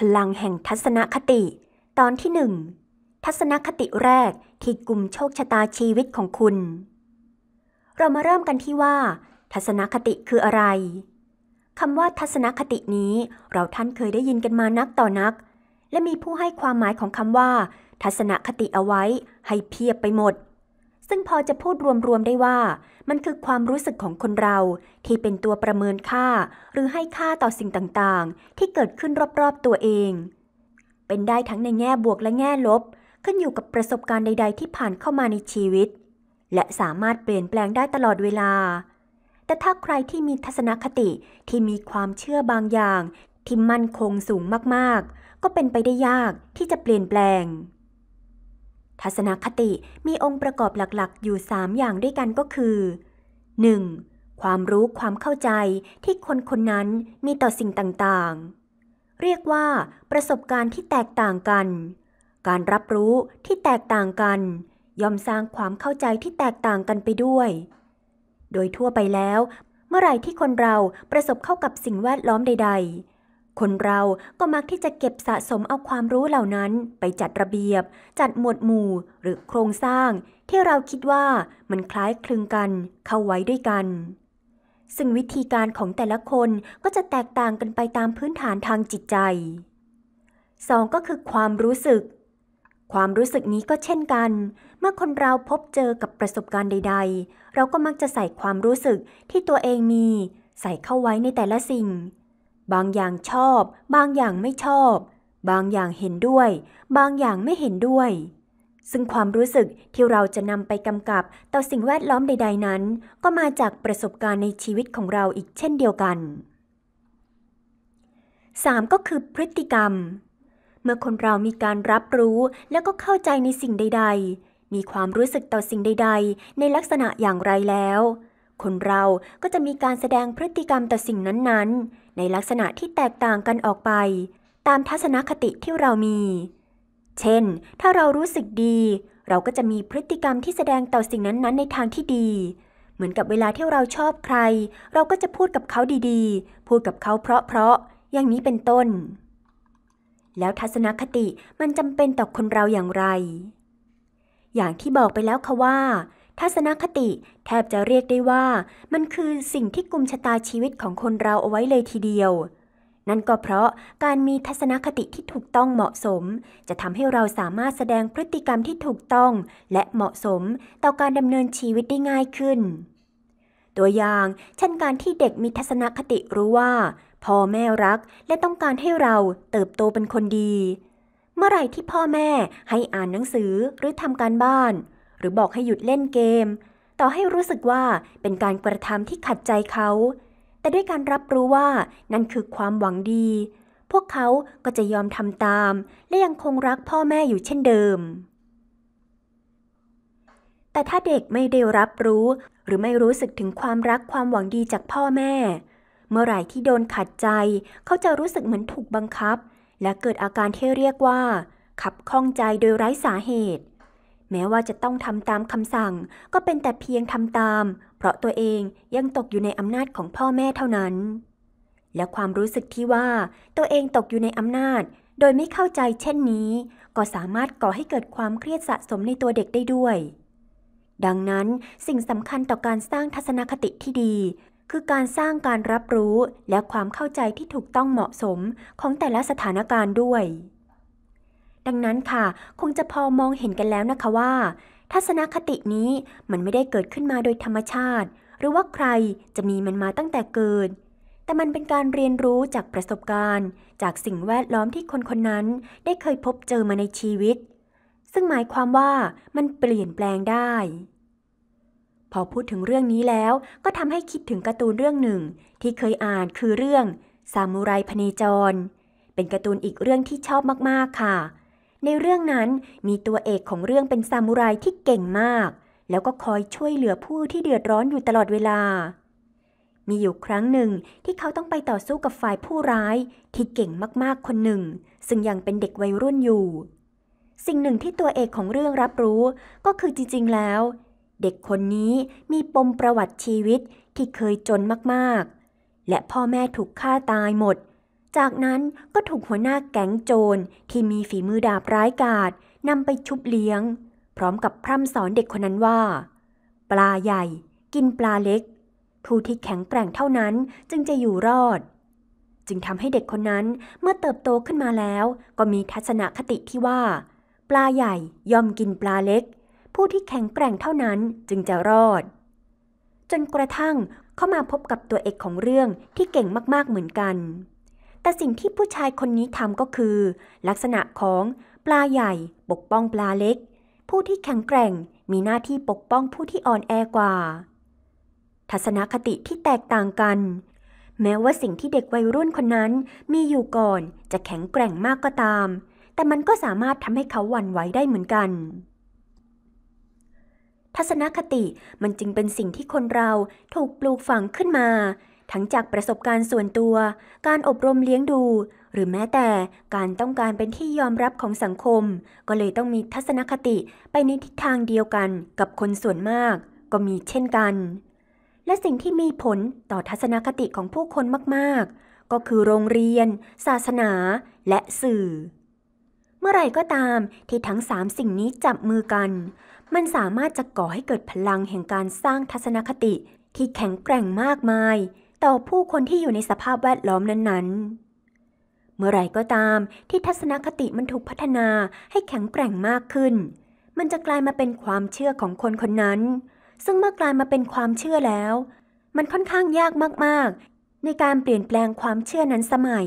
พลังแห่งทัศนคติ ตอนที่หนึ่งทัศนคติแรกที่กลุ่มโชคชะตาชีวิตของคุณ เรามาเริ่มกันที่ว่า ทัศนคติคืออะไรคำว่าทัศนคตินี้ เราท่านเคยได้ยินกันมานักต่อนัก และมีผู้ให้ความหมายของคำว่า ทัศนคติเอาไว้ให้เพียบไปหมดซึ่งพอจะพูดรวมๆได้ว่ามันคือความรู้สึกของคนเราที่เป็นตัวประเมินค่า หรือให้ค่าต่อสิ่งต่างๆ ที่เกิดขึ้นรอบๆตัวเอง เป็นได้ทั้งในแง่บวกและแง่ลบ ขึ้นอยู่กับประสบการณ์ใดๆที่ผ่านเข้ามาในชีวิต และสามารถเปลี่ยนแปลงได้ตลอดเวลา แต่ถ้าใครที่มีทัศนคติที่มีความเชื่อบางอย่างที่มั่นคงสูงมากๆ ก็เป็นไปได้ยากที่จะเปลี่ยนแปลงทัศนคติมีองค์ประกอบหลักๆ อยู่ 3 อย่างด้วยกันก็คือ 1. ความรู้ความเข้าใจที่คนคนนั้นมีต่อสิ่งต่างๆ เรียกว่าประสบการณ์ที่แตกต่างกัน การรับรู้ที่แตกต่างกันย่อมสร้างความเข้าใจที่แตกต่างกันไปด้วย โดยทั่วไปแล้ว เมื่อไหร่ที่คนเราประสบเข้ากับสิ่งแวดล้อมใดๆคนเราก็มักที่จะเก็บสะสมเอาความรู้เหล่านั้น ไปจัดระเบียบ จัดหมวดหมู่หรือโครงสร้าง ที่เราคิดว่ามันคล้ายคลึงกัน เข้าไว้ด้วยกัน ซึ่งวิธีการของแต่ละคนก็จะแตกต่างกันไปตามพื้นฐานทางจิตใจสองก็คือความรู้สึก ความรู้สึกนี้ก็เช่นกัน เมื่อคนเราพบเจอกับประสบการณ์ใดๆ เราก็มักจะใส่ความรู้สึกที่ตัวเองมี ใส่เข้าไว้ในแต่ละสิ่งบางอย่างชอบ บางอย่างไม่ชอบ บางอย่างเห็นด้วย บางอย่างไม่เห็นด้วย ซึ่งความรู้สึกที่เราจะนำไปกำกับต่อสิ่งแวดล้อมใด ๆ นั้น ก็มาจากประสบการณ์ในชีวิตของเราอีกเช่นเดียวกัน 3. ก็คือพฤติกรรม เมื่อคนเรามีการรับรู้แล้วก็เข้าใจในสิ่งใด ๆ มีความรู้สึกต่อสิ่งใด ๆ ในลักษณะอย่างไรแล้วคนเราก็จะมีการแสดงพฤติกรรมต่อสิ่งนั้นๆ ในลักษณะที่แตกต่างกันออกไป ตามทัศนคติที่เรามี เช่น ถ้าเรารู้สึกดี เราก็จะมีพฤติกรรมที่แสดงต่อสิ่งนั้นๆ ในทางที่ดี เหมือนกับเวลาที่เราชอบใคร เราก็จะพูดกับเขาดีๆ พูดกับเขาเพราะๆ อย่างนี้เป็นต้น แล้วทัศนคติมันจำเป็นต่อคนเราอย่างไร อย่างที่บอกไปแล้วค่ะว่าทัศนคติแทบจะเรียกได้ว่า มันคือสิ่งที่กุมชะตาชีวิตของคนเราเอาไว้เลยทีเดียว นั่นก็เพราะ การมีทัศนคติที่ถูกต้องเหมาะสม จะทำให้เราสามารถแสดงพฤติกรรมที่ถูกต้องและเหมาะสมต่อการดำเนินชีวิตได้ง่ายขึ้น ตัวอย่างเช่นการที่เด็กมีทัศนคติรู้ว่าพ่อแม่รักและต้องการให้เราเติบโตเป็นคนดี เมื่อไหร่ที่พ่อแม่ให้อ่านหนังสือหรือทำการบ้านรือบอกให้หยุดเล่นเกม ต่อให้รู้สึกว่าเป็นการกระทำที่ขัดใจเขา แต่ด้วยการรับรู้ว่านั่นคือความหวังดี พวกเขาก็จะยอมทำตาม และยังคงรักพ่อแม่อยู่เช่นเดิม แต่ถ้าเด็กไม่ได้รับรู้หรือไม่รู้สึกถึงความรักความหวังดีจากพ่อแม่ เมื่อไหร่ที่โดนขัดใจเขาจะรู้สึกเหมือนถูกบังคับ และเกิดอาการที่เรียกว่า ขับข้องใจโดยไร้สาเหตุแม้ว่าจะต้องทำตามคำสั่งก็เป็นแต่เพียงทำตาม เพราะตัวเองยังตกอยู่ในอำนาจของพ่อแม่เท่านั้น และความรู้สึกที่ว่าตัวเองตกอยู่ในอำนาจ โดยไม่เข้าใจเช่นนี้ ก็สามารถก่อให้เกิดความเครียดสะสมในตัวเด็กได้ด้วย ดังนั้นสิ่งสำคัญต่อการสร้างทัศนคติที่ดี คือการสร้างการรับรู้และความเข้าใจที่ถูกต้องเหมาะสมของแต่ละสถานการณ์ด้วยดังนั้นค่ะคงจะพอมองเห็นกันแล้วนะคะว่า ทัศนคตินี้มันไม่ได้เกิดขึ้นมาโดยธรรมชาติ หรือว่าใครจะมีมันมาตั้งแต่เกิด แต่มันเป็นการเรียนรู้จากประสบการณ์ จากสิ่งแวดล้อมที่คนคนนั้นได้เคยพบเจอมาในชีวิต ซึ่งหมายความว่ามันเปลี่ยนแปลงได้ พอพูดถึงเรื่องนี้แล้ว ก็ทำให้คิดถึงการ์ตูนเรื่องหนึ่ง ที่เคยอ่านคือเรื่องซามูไรพเนจร เป็นการ์ตูนอีกเรื่องที่ชอบมาก ๆค่ะในเรื่องนั้น มีตัวเอกของเรื่องเป็นซามูไรที่เก่งมาก แล้วก็คอยช่วยเหลือผู้ที่เดือดร้อนอยู่ตลอดเวลา มีอยู่ครั้งหนึ่งที่เขาต้องไปต่อสู้กับฝ่ายผู้ร้าย ที่เก่งมากๆคนหนึ่ง ซึ่งยังเป็นเด็กวัยรุ่นอยู่ สิ่งหนึ่งที่ตัวเอกของเรื่องรับรู้ก็คือจริงๆแล้ว เด็กคนนี้มีปมประวัติชีวิตที่เคยจนมากๆ และพ่อแม่ถูกฆ่าตายหมดเจากนั้นก็ถูกหัวหน้าแก๊งโจรที่มีฝีมือดาบร้ายกาจนำไปชุบเลี้ยง พร้อมกับพร่ำสอนเด็กคนนั้นว่า ปลาใหญ่ กินปลาเล็ก ผู้ที่แข็งแกร่งเท่านั้นจึงจะอยู่รอด จึงทำให้เด็กคนนั้นเมื่อเติบโตขึ้นมาแล้ว ก็มีทัศนคติที่ว่า ปลาใหญ่ย่อมกินปลาเล็ก ผู้ที่แข็งแกร่งเท่านั้นจึงจะรอด จนกระทั่งเข้ามาพบกับตัวเอกของเรื่องที่เก่งมากๆ เหมือนกันแต่สิ่งที่ผู้ชายคนนี้ทำก็คือ ลักษณะของ ปลาใหญ่ ปกป้องปลาเล็ก ผู้ที่แข็งแกร่งมีหน้าที่ปกป้องผู้ที่อ่อนแอกว่า ทัศนคติที่แตกต่างกัน แม้ว่าสิ่งที่เด็กวัยรุ่นคนนั้นมีอยู่ก่อน จะแข็งแกร่งมากก็ตาม แต่มันก็สามารถทำให้เขาหวั่นไหวได้เหมือนกัน ทัศนคติมันจึงเป็นสิ่งที่คนเราถูกปลูกฝังขึ้นมาทั้งจากประสบการณ์ส่วนตัว การอบรมเลี้ยงดู หรือแม้แต่การต้องการเป็นที่ยอมรับของสังคม ก็เลยต้องมีทัศนคติไปในทิศทางเดียวกันกับคนส่วนมาก ก็มีเช่นกัน และสิ่งที่มีผลต่อทัศนคติของผู้คนมาก ๆ ก็คือโรงเรียน ศาสนา และสื่อ เมื่อไรก็ตามที่ทั้งสามสิ่งนี้จับมือกัน มันสามารถจะก่อให้เกิดพลังแห่งการสร้างทัศนคติที่แข็งแกร่งมากมายต่อผู้คนที่อยู่ในสภาพแวดล้อมนั้นๆเมื่อไหร่ก็ตามที่ทัศนคติมันถูกพัฒนาให้แข็งแกร่งมากขึ้น มันจะกลายมาเป็นความเชื่อของคนคนนั้น ซึ่งเมื่อกลายมาเป็นความเชื่อแล้ว มันค่อนข้างยากมาก ๆ ในการเปลี่ยนแปลงความเชื่อนั้นสมัย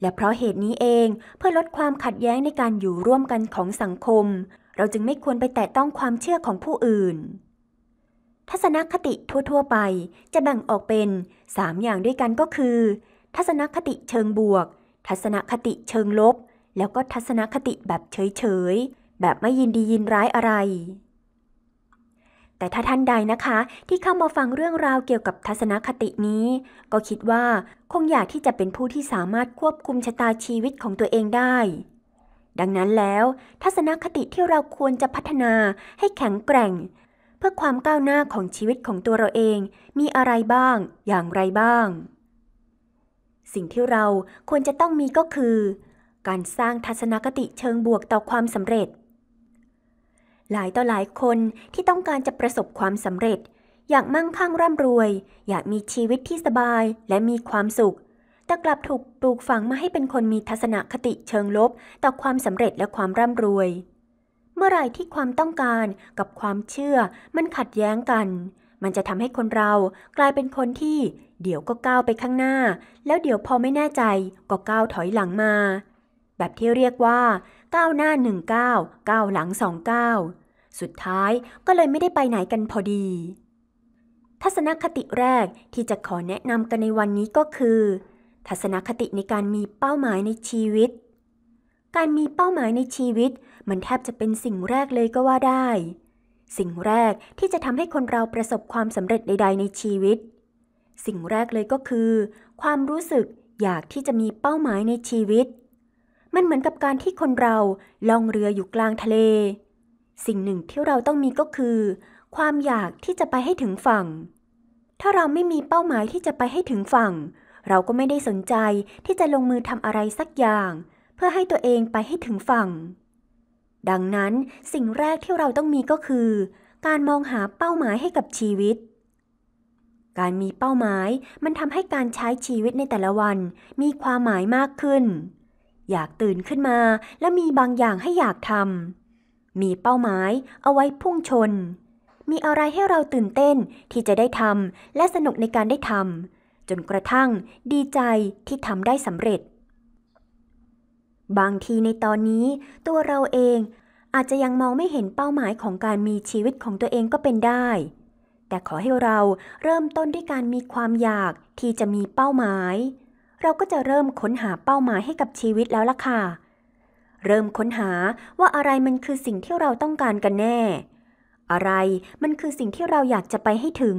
และเพราะเหตุนี้เองเพื่อลดความขัดแย้งในการอยู่ร่วมกันของสังคม เราจึงไม่ควรไปแตะต้องความเชื่อของผู้อื่นทัศนคติทั่วๆไปจะแบ่งออกเป็น 3 อย่างด้วยกันก็คือ ทัศนคติเชิงบวก ทัศนคติเชิงลบ แล้วก็ทัศนคติแบบเฉย ๆ แบบไม่ยินดียินร้ายอะไร แต่ถ้าท่านใดนะคะ ที่เข้ามาฟังเรื่องราวเกี่ยวกับทัศนคตินี้ ก็คิดว่าคงอยากที่จะเป็นผู้ที่สามารถควบคุมชะตาชีวิตของตัวเองได้ ดังนั้นแล้ว ทัศนคติที่เราควรจะพัฒนาให้แข็งแกร่งพื่อความก้าวหน้าของชีวิตของตัวเราเองมีอะไรบ้างอย่างไรบ้าง สิ่งที่เราควรจะต้องมีก็คือการสร้างทัศนคติเชิงบวกต่อความสำเร็จ หลายต่อหลายคนที่ต้องการจะประสบความสำเร็จ อยากมั่งคั่งร่ำรวย อยากมีชีวิตที่สบายและมีความสุข แต่กลับถูกปลูกฝังมาให้เป็นคนมีทัศนคติเชิงลบ ต่อความสำเร็จและความร่ำรวยเมื่อไรที่ความต้องการกับความเชื่อมันขัดแย้งกัน มันจะทำให้คนเรากลายเป็นคนที่ เดี๋ยวก็ก้าวไปข้างหน้า แล้วเดี๋ยวพอไม่แน่ใจ ก็ก้าวถอยหลังมา แบบที่เรียกว่าก้าวหน้าหนึ่งก้าว ก้าวหลังสองก้าว สุดท้ายก็เลยไม่ได้ไปไหนกันพอดี ทัศนคติแรกที่จะขอแนะนำกันในวันนี้ก็คือ ทัศนคติในการมีเป้าหมายในชีวิต การมีเป้าหมายในชีวิตมันแทบจะเป็นสิ่งแรกเลยก็ว่าได้ สิ่งแรกที่จะทำให้คนเราประสบความสำเร็จใดๆในชีวิต สิ่งแรกเลยก็คือ ความรู้สึกอยากที่จะมีเป้าหมายในชีวิต มันเหมือนกับการที่คนเราล่องเรืออยู่กลางทะเล สิ่งหนึ่งที่เราต้องมีก็คือ ความอยากที่จะไปให้ถึงฝั่ง ถ้าเราไม่มีเป้าหมายที่จะไปให้ถึงฝั่ง เราก็ไม่ได้สนใจที่จะลงมือทำอะไรสักอย่าง เพื่อให้ตัวเองไปให้ถึงฝั่งดังนั้นสิ่งแรกที่เราต้องมีก็คือการมองหาเป้าหมายให้กับชีวิต การมีเป้าหมายมันทำให้การใช้ชีวิตในแต่ละวัน มีความหมายมากขึ้น อยากตื่นขึ้นมาและมีบางอย่างให้อยากทำมีเป้าหมายเอาไว้พุ่งชน มีอะไรให้เราตื่นเต้นที่จะได้ทำและสนุกในการได้ทำจนกระทั่งดีใจที่ทำได้สำเร็จบางทีในตอนนี้ ตัวเราเองอาจจะยังมองไม่เห็นเป้าหมายของการมีชีวิตของตัวเองก็เป็นได้ แต่ขอให้เราเริ่มต้นด้วยการมีความอยากที่จะมีเป้าหมาย เราก็จะเริ่มค้นหาเป้าหมายให้กับชีวิตแล้วล่ะค่ะ เริ่มค้นหาว่าอะไรมันคือสิ่งที่เราต้องการกันแน่ อะไรมันคือสิ่งที่เราอยากจะไปให้ถึง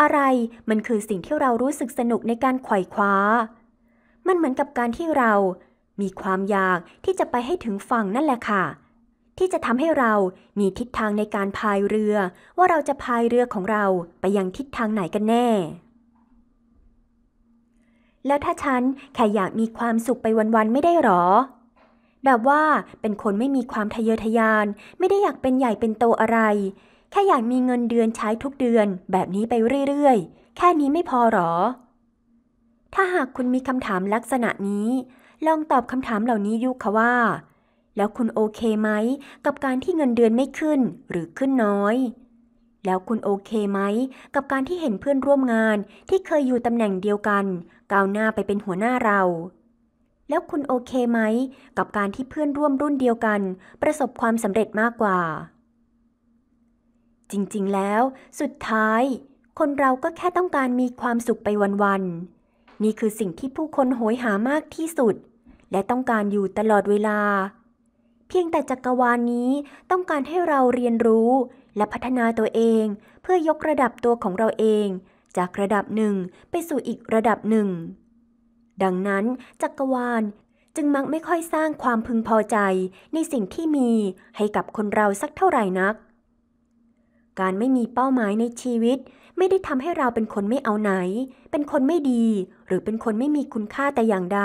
อะไรมันคือสิ่งที่เรารู้สึกสนุกในการไขว่คว้า มันเหมือนกับการที่เรามีความอยากที่จะไปให้ถึงฝั่งนั่นแหละค่ะที่จะทำให้เรามีทิศทางในการพายเรือ ว่าเราจะพายเรือของเราไปยังทิศทางไหนกันแน่ แล้วถ้าฉันแค่อยากมีความสุขไปวันๆไม่ได้หรอ แบบว่าเป็นคนไม่มีความทะเยอทะยานไม่ได้อยากเป็นใหญ่เป็นโตอะไร แค่อยากมีเงินเดือนใช้ทุกเดือนแบบนี้ไปเรื่อยๆแค่นี้ไม่พอหรอ ถ้าหากคุณมีคำถามลักษณะนี้ลองตอบคำถามเหล่านี้ยุค่ะว่า แล้วคุณโอเคไหมกับการที่เงินเดือนไม่ขึ้นหรือขึ้นน้อย แล้วคุณโอเคไหมกับการที่เห็นเพื่อนร่วมงานที่เคยอยู่ตำแหน่งเดียวกันก้าวหน้าไปเป็นหัวหน้าเรา แล้วคุณโอเคไหมกับการที่เพื่อนร่วมรุ่นเดียวกันประสบความสำเร็จมากกว่า จริงๆแล้ว สุดท้าย คนเราก็แค่ต้องการมีความสุขไปวันๆนี่คือสิ่งที่ผู้คนโหยหามากที่สุด และต้องการอยู่ตลอดเวลา เพียงแต่จักรวาลนนี้ต้องการให้เราเรียนรู้และพัฒนาตัวเองเพื่อยกระดับตัวของเราเอง จากระดับหนึ่งไปสู่อีกระดับหนึ่ง ดังนั้นจักรวาลจึงมักไม่ค่อยสร้างความพึงพอใจในสิ่งที่มีให้กับคนเราสักเท่าไหร่นัก การไม่มีเป้าหมายในชีวิตไม่ได้ทำให้เราเป็นคนไม่เอาไหน เป็นคนไม่ดี หรือเป็นคนไม่มีคุณค่าแต่อย่างใด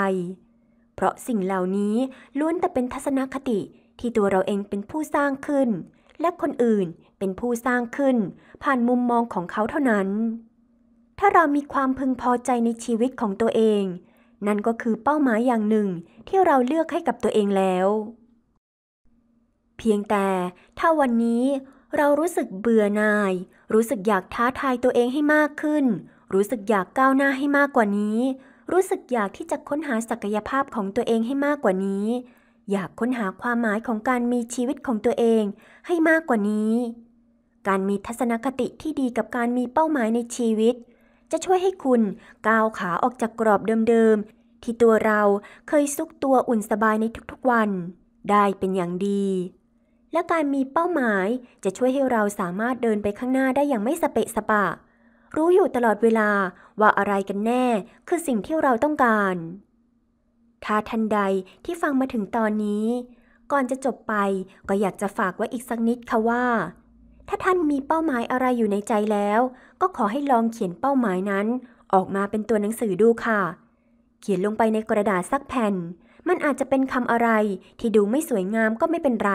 เพราะสิ่งเหล่านี้ล้วนแต่เป็นทัศนคติที่ตัวเราเองเป็นผู้สร้างขึ้น และคนอื่นเป็นผู้สร้างขึ้น ผ่านมุมมองของเขาเท่านั้น ถ้าเรามีความพึงพอใจในชีวิตของตัวเอง นั่นก็คือเป้าหมายอย่างหนึ่งที่เราเลือกให้กับตัวเองแล้ว เพียงแต่ถ้าวันนี้เรารู้สึกเบื่อหน่าย รู้สึกอยากท้าทายตัวเองให้มากขึ้น รู้สึกอยากก้าวหน้าให้มากกว่านี้ รู้สึกอยากที่จะค้นหาศักยภาพของตัวเองให้มากกว่านี้ อยากค้นหาความหมายของการมีชีวิตของตัวเองให้มากกว่านี้ การมีทัศนคติที่ดีกับการมีเป้าหมายในชีวิต จะช่วยให้คุณก้าวขาออกจากกรอบเดิมๆ ที่ตัวเราเคยซุกตัวอุ่นสบายในทุกๆวัน ได้เป็นอย่างดีและการมีเป้าหมายจะช่วยให้เราสามารถเดินไปข้างหน้าได้อย่างไม่สเปะสปะ รู้อยู่ตลอดเวลาว่าอะไรกันแน่คือสิ่งที่เราต้องการ ถ้าทันใดที่ฟังมาถึงตอนนี้ ก่อนจะจบไปก็อยากจะฝากไว้อีกสักนิดค่ะว่า ถ้าท่านมีเป้าหมายอะไรอยู่ในใจแล้ว ก็ขอให้ลองเขียนเป้าหมายนั้น ออกมาเป็นตัวหนังสือดูค่ะ เขียนลงไปในกระดาษสักแผ่น มันอาจจะเป็นคำอะไรที่ดูไม่สวยงามก็ไม่เป็นไร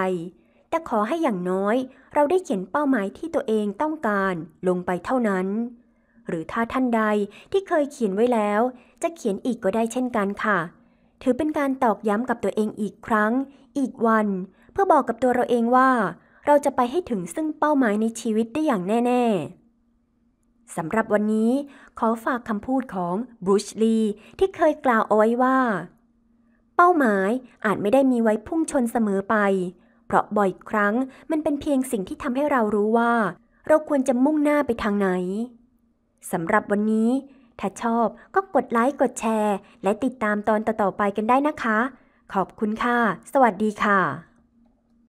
แต่ขอให้อย่างน้อย เราได้เขียนเป้าหมายที่ตัวเองต้องการ ลงไปเท่านั้น หรือถ้าท่านใดที่เคยเขียนไว้แล้ว จะเขียนอีกก็ได้เช่นกันค่ะ ถือเป็นการตอกย้ำกับตัวเองอีกครั้ง อีกวัน เพื่อบอกกับตัวเราเองว่า เราจะไปให้ถึงซึ่งเป้าหมายในชีวิตได้อย่างแน่ ๆสำหรับวันนี้ขอฝากคำพูดของบรูชลีที่เคยกล่าวเอาไว้ว่า เป้าหมายอาจไม่ได้มีไว้พุ่งชนเสมอไปเพราะบ่อยครั้งมันเป็นเพียงสิ่งที่ทำให้เรารู้ว่าเราควรจะมุ่งหน้าไปทางไหน สำหรับวันนี้ถ้าชอบก็กดไลค์กดแชร์และติดตามตอนต่อๆไปกันได้นะคะ ขอบคุณค่ะ สวัสดีค่ะ